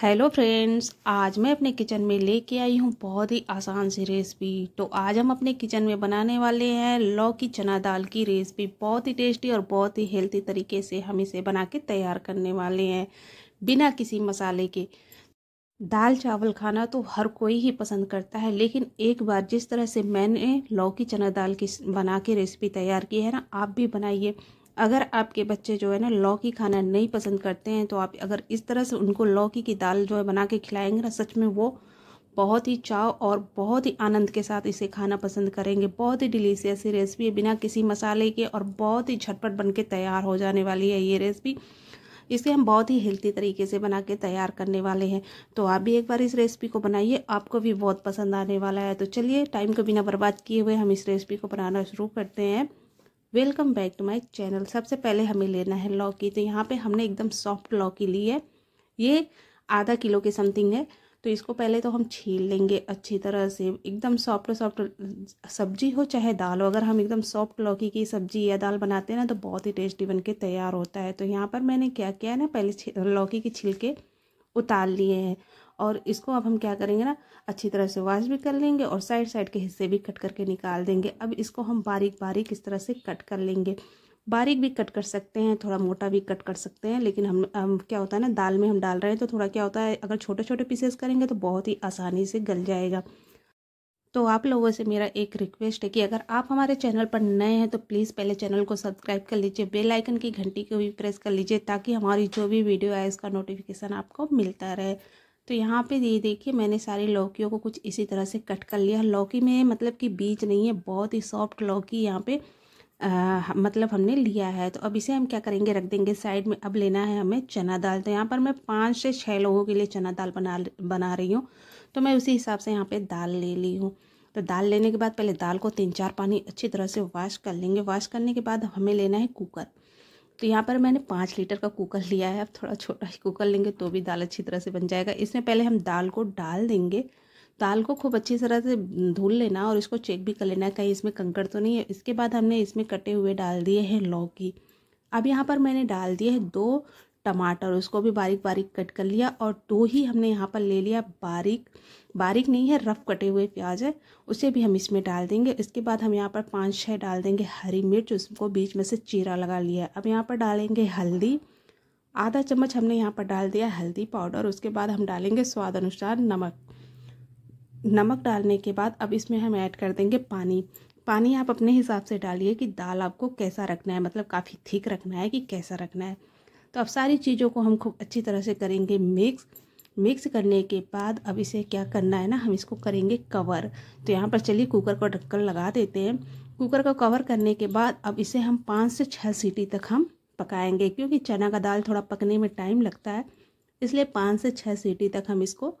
hello friends आज मैं अपने किचन में लेके आई हूँ बहुत ही आसान सी रेसिपी तो आज हम अपने किचन में बनाने वाले हैं लौकी चना दाल की रेसिपी बहुत ही टेस्टी और बहुत ही हेल्थी तरीके से हम इसे बना के तैयार करने वाले हैं बिना किसी मसाले के दाल चावल खाना तो हर कोई ही पसंद करता है लेकिन एक बार जिस तरह से मैंने लौकी चना दाल की बना के रेसिपी तैयार की है ना आप भी बनाइए अगर आपके बच्चे जो है ना लौकी खाना नहीं पसंद करते हैं तो आप अगर इस तरह से उनको लौकी की दाल जो है बना के खिलाएंगे ना सच में वो बहुत ही चाव और बहुत ही आनंद के साथ इसे खाना पसंद करेंगे बहुत ही डिलीशियस ये रेसिपी है बिना किसी मसाले के और बहुत ही झटपट बन के तैयार हो जाने वाली है ये रेसिपी इसे हम बहुत ही हेल्थी तरीके से बना के तैयार करने वाले हैं तो आप भी एक बार इस रेसिपी को बनाइए आपको भी बहुत पसंद आने वाला है तो चलिए टाइम को बिना बर्बाद किए हुए हम इस रेसिपी को बनाना शुरू करते हैं welcome back to my channel सबसे पहले हमें लेना है लौकी तो यहाँ पे हमने एकदम सॉफ्ट लौकी ली है ये आधा किलो के समथिंग है तो इसको पहले तो हम छील लेंगे अच्छी तरह से एकदम सॉफ्ट सॉफ्ट सब्जी हो चाहे दाल हो अगर हम एकदम सॉफ्ट लौकी की सब्जी या दाल बनाते हैं ना तो बहुत ही टेस्टी बन के तैयार होता है तो यहाँ पर मैंने क्या किया है ना पहले लौकी के छिलके उतार लिए हैं और इसको अब हम क्या करेंगे ना अच्छी तरह से वॉश भी कर लेंगे और साइड साइड के हिस्से भी कट करके निकाल देंगे अब इसको हम बारीक बारीक इस तरह से कट कर लेंगे बारीक भी कट कर सकते हैं थोड़ा मोटा भी कट कर सकते हैं लेकिन हम, हम क्या होता है ना दाल में हम डाल रहे हैं तो थोड़ा क्या होता है अगर छोटे छोटे पीसेस करेंगे तो बहुत ही आसानी से गल जाएगा तो आप लोगों से मेरा एक रिक्वेस्ट है कि अगर आप हमारे चैनल पर नए हैं तो प्लीज़ पहले चैनल को सब्सक्राइब कर लीजिए बेल आइकन की घंटी को भी प्रेस कर लीजिए ताकि हमारी जो भी वीडियो आए इसका नोटिफिकेशन आपको मिलता रहे तो यहाँ पे ये देखिए मैंने सारी लौकियों को कुछ इसी तरह से कट कर लिया लौकी में मतलब कि बीज नहीं है बहुत ही सॉफ्ट लौकी यहाँ पे आ, मतलब हमने लिया है तो अब इसे हम क्या करेंगे रख देंगे साइड में अब लेना है हमें चना दाल तो यहाँ पर मैं पाँच से छः लोगों के लिए चना दाल बना बना रही हूँ तो मैं उसी हिसाब से यहाँ पर दाल ले ली हूँ तो दाल लेने के बाद पहले दाल को तीन चार पानी अच्छी तरह से वॉश कर लेंगे वॉश करने के बाद हमें लेना है कुकर तो यहाँ पर मैंने पाँच लीटर का कुकर लिया है अब थोड़ा छोटा ही कुकर लेंगे तो भी दाल अच्छी तरह से बन जाएगा इसमें पहले हम दाल को डाल देंगे दाल को खूब अच्छी तरह से धुल लेना और इसको चेक भी कर लेना कहीं इसमें कंकड़ तो नहीं है इसके बाद हमने इसमें कटे हुए डाल दिए हैं लौकी अब यहाँ पर मैंने डाल दिए है दो टमाटर उसको भी बारीक बारीक कट कर लिया और दो ही हमने यहाँ पर ले लिया बारीक बारीक नहीं है रफ़ कटे हुए प्याज है उसे भी हम इसमें डाल देंगे इसके बाद हम यहाँ पर पाँच छः डाल देंगे हरी मिर्च उसको बीच में से चीरा लगा लिया अब यहाँ पर डालेंगे हल्दी आधा चम्मच हमने यहाँ पर डाल दिया हल्दी पाउडर उसके बाद हम डालेंगे स्वाद अनुसार नमक नमक डालने के बाद अब इसमें हम ऐड कर देंगे पानी पानी आप अपने हिसाब से डालिए कि दाल आपको कैसा रखना है मतलब काफ़ी थिक रखना है कि कैसा रखना है तो अब सारी चीज़ों को हम खूब अच्छी तरह से करेंगे मिक्स मिक्स करने के बाद अब इसे क्या करना है ना हम इसको करेंगे कवर तो यहाँ पर चलिए कुकर का ढक्कन लगा देते हैं कुकर को कवर करने के बाद अब इसे हम पाँच से छः सीटी तक हम पकाएंगे क्योंकि चना का दाल थोड़ा पकने में टाइम लगता है इसलिए पाँच से छः सीटी तक हम इसको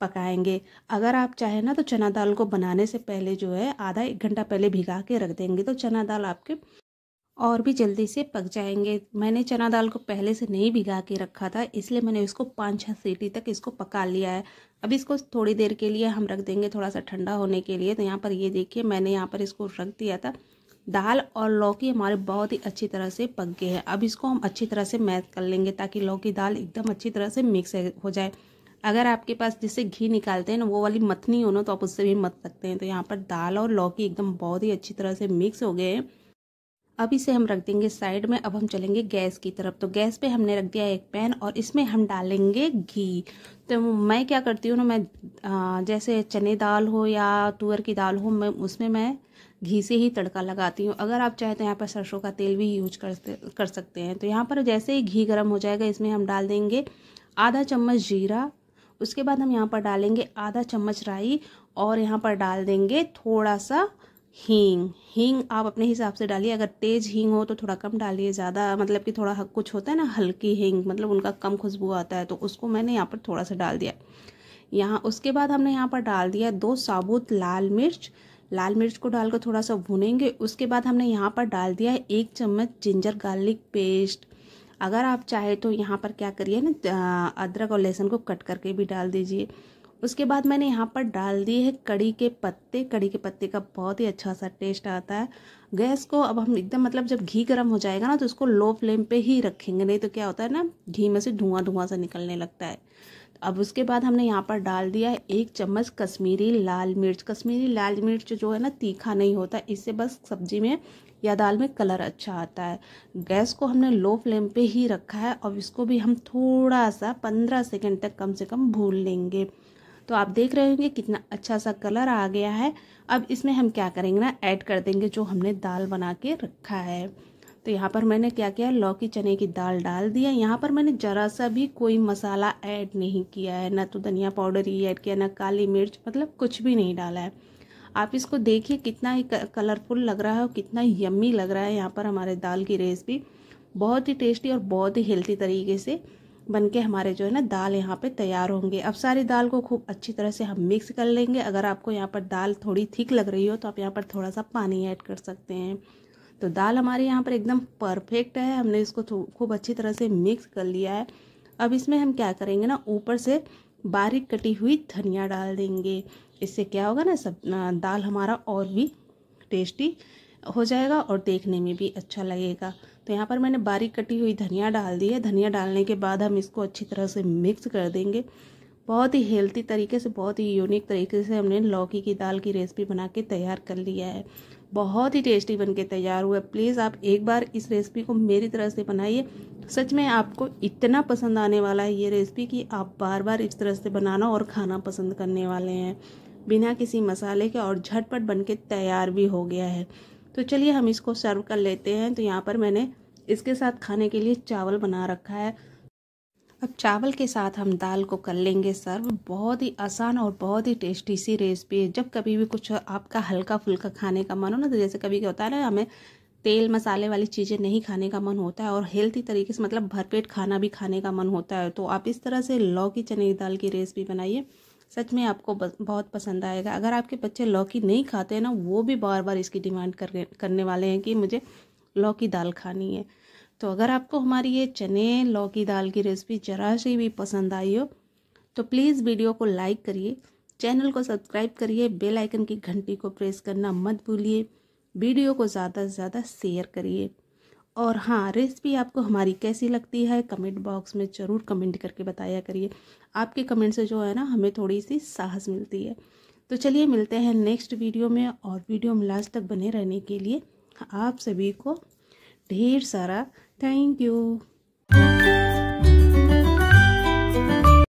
पकाएंगे अगर आप चाहें ना तो चना दाल को बनाने से पहले जो है आधा एक घंटा पहले भिगा के रख देंगे तो चना दाल आपके और भी जल्दी से पक जाएंगे मैंने चना दाल को पहले से नहीं भिगा के रखा था इसलिए मैंने इसको पाँच छः सीटी तक इसको पका लिया है अब इसको थोड़ी देर के लिए हम रख देंगे थोड़ा सा ठंडा होने के लिए तो यहाँ पर ये देखिए मैंने यहाँ पर इसको रख दिया था दाल और लौकी हमारे बहुत ही अच्छी तरह से पक गए हैं अब इसको हम अच्छी तरह से मैद कर लेंगे ताकि लौकी दाल एकदम अच्छी तरह से मिक्स हो जाए अगर आपके पास जिससे घी निकालते हैं ना वो वाली मथनी हो ना तो आप उससे भी मथ सकते हैं तो यहाँ पर दाल और लौकी एकदम बहुत ही अच्छी तरह से मिक्स हो गए हैं अब इसे हम रख देंगे साइड में अब हम चलेंगे गैस की तरफ तो गैस पे हमने रख दिया एक पैन और इसमें हम डालेंगे घी तो मैं क्या करती हूँ ना मैं जैसे चने दाल हो या तुअर की दाल हो मैं उसमें मैं घी से ही तड़का लगाती हूँ अगर आप चाहें तो यहाँ पर सरसों का तेल भी यूज करते कर सकते हैं तो यहाँ पर जैसे ही घी गर्म हो जाएगा इसमें हम डाल देंगे आधा चम्मच जीरा उसके बाद हम यहाँ पर डालेंगे आधा चम्मच राई और यहाँ पर डाल देंगे थोड़ा सा हींग हींग आप अपने हिसाब से डालिए अगर तेज हींग हो तो थोड़ा कम डालिए ज़्यादा मतलब कि थोड़ा कुछ होता है ना हल्की हींग मतलब उनका कम खुशबू आता है तो उसको मैंने यहाँ पर थोड़ा सा डाल दिया यहाँ उसके बाद हमने यहाँ पर डाल दिया दो साबुत लाल मिर्च लाल मिर्च को डालकर थोड़ा सा भुनेंगे उसके बाद हमने यहाँ पर डाल दिया है एक चम्मच जिंजर गार्लिक पेस्ट अगर आप चाहे तो यहाँ पर क्या करिए ना अदरक और लहसुन को कट करके भी डाल दीजिए उसके बाद मैंने यहाँ पर डाल दिए है कड़ी के पत्ते कड़ी के पत्ते का बहुत ही अच्छा सा टेस्ट आता है गैस को अब हम एकदम मतलब जब घी गर्म हो जाएगा ना तो उसको लो फ्लेम पे ही रखेंगे नहीं तो क्या होता है ना घी में से धुआं धुआं सा निकलने लगता है अब उसके बाद हमने यहाँ पर डाल दिया है एक चम्मच कश्मीरी लाल मिर्च कश्मीरी लाल मिर्च जो है ना तीखा नहीं होता इससे बस सब्जी में या दाल में कलर अच्छा आता है गैस को हमने लो फ्लेम पे ही रखा है और इसको भी हम थोड़ा सा पंद्रह सेकेंड तक कम से कम भून लेंगे तो आप देख रहे होंगे कितना अच्छा सा कलर आ गया है अब इसमें हम क्या करेंगे ना ऐड कर देंगे जो हमने दाल बना के रखा है तो यहाँ पर मैंने क्या किया लौकी चने की दाल डाल दिया यहाँ पर मैंने ज़रा सा भी कोई मसाला ऐड नहीं किया है ना तो धनिया पाउडर ही ऐड किया ना काली मिर्च मतलब कुछ भी नहीं डाला है आप इसको देखिए कितना ही कलरफुल लग रहा है और कितना यम्मी लग रहा है यहाँ पर हमारे दाल की रेसिपी बहुत ही टेस्टी और बहुत ही हेल्थी तरीके से बनके हमारे जो है ना दाल यहाँ पे तैयार होंगे अब सारी दाल को खूब अच्छी तरह से हम मिक्स कर लेंगे अगर आपको यहाँ पर दाल थोड़ी थिक लग रही हो तो आप यहाँ पर थोड़ा सा पानी ऐड कर सकते हैं तो दाल हमारे यहाँ पर एकदम परफेक्ट है हमने इसको खूब अच्छी तरह से मिक्स कर लिया है अब इसमें हम क्या करेंगे ना ऊपर से बारीक कटी हुई धनिया डाल देंगे इससे क्या होगा ना सब दाल हमारा और भी टेस्टी हो जाएगा और देखने में भी अच्छा लगेगा तो यहाँ पर मैंने बारीक कटी हुई धनिया डाल दी है धनिया डालने के बाद हम इसको अच्छी तरह से मिक्स कर देंगे बहुत ही हेल्थी तरीके से बहुत ही यूनिक तरीके से हमने लौकी की दाल की रेसिपी बना के तैयार कर लिया है बहुत ही टेस्टी बन के तैयार हुआ प्लीज़ आप एक बार इस रेसिपी को मेरी तरह से बनाइए सच में आपको इतना पसंद आने वाला है ये रेसिपी कि आप बार बार इस तरह से बनाना और खाना पसंद करने वाले हैं बिना किसी मसाले के और झटपट बन के तैयार भी हो गया है तो चलिए हम इसको सर्व कर लेते हैं तो यहाँ पर मैंने इसके साथ खाने के लिए चावल बना रखा है अब चावल के साथ हम दाल को कर लेंगे सर्व बहुत ही आसान और बहुत ही टेस्टी सी रेसिपी है जब कभी भी कुछ आपका हल्का फुल्का खाने का मन हो ना तो जैसे कभी क्या होता है ना हमें तेल मसाले वाली चीज़ें नहीं खाने का मन होता है और हेल्थी तरीके से मतलब भरपेट खाना भी खाने का मन होता है तो आप इस तरह से लौकी चने की दाल की रेसिपी बनाइए सच में आपको बहुत पसंद आएगा अगर आपके बच्चे लौकी नहीं खाते हैं ना वो भी बार बार इसकी डिमांड कर करने वाले हैं कि मुझे लौकी दाल खानी है तो अगर आपको हमारी ये चने लौकी दाल की रेसिपी जरा सी भी पसंद आई हो तो प्लीज़ वीडियो को लाइक करिए चैनल को सब्सक्राइब करिए बेल आइकन की घंटी को प्रेस करना मत भूलिए वीडियो को ज़्यादा से ज़्यादा शेयर करिए और हाँ रेसिपी आपको हमारी कैसी लगती है कमेंट बॉक्स में ज़रूर कमेंट करके बताया करिए आपके कमेंट से जो है ना हमें थोड़ी सी साहस मिलती है तो चलिए मिलते हैं नेक्स्ट वीडियो में और वीडियो में लास्ट तक बने रहने के लिए आप सभी को ढेर सारा थैंक यू